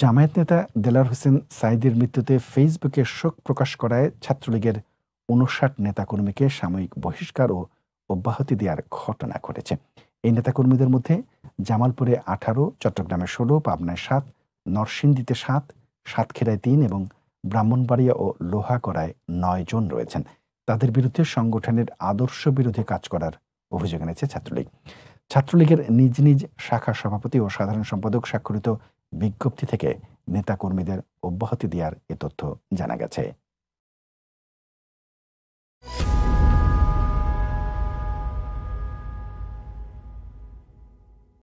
জামায়াত নেতা দেলার হোসেন সাইদের মৃত্যুতে ফেসবুকে শোক প্রকাশ করায় ছাত্রলীগের উনষাট নেতাকর্মীকে সাময়িক বহিষ্কার ও অব্যাহতি দেওয়ার ঘটনা ঘটেছে এই নেতাকর্মীদের মধ্যে জামালপুরে আঠারো চট্টগ্রামে ষোলো পাবনায় সাত নরসিংদীতে সাত সাতক্ষীরায় তিন এবং ব্রাহ্মণবাড়িয়া ও লোহাগড়ায় নয় জন রয়েছেন তাদের বিরুদ্ধে সংগঠনের আদর্শ বিরোধে কাজ করার অভিযোগ এনেছে ছাত্রলীগ ছাত্রলীগের নিজ নিজ শাখা সভাপতি ও সাধারণ সম্পাদক স্বাক্ষরিত বিজ্ঞপ্তি থেকে নেতাকর্মীদের অব্যাহতি দেওয়ার এ তথ্য জানা গেছে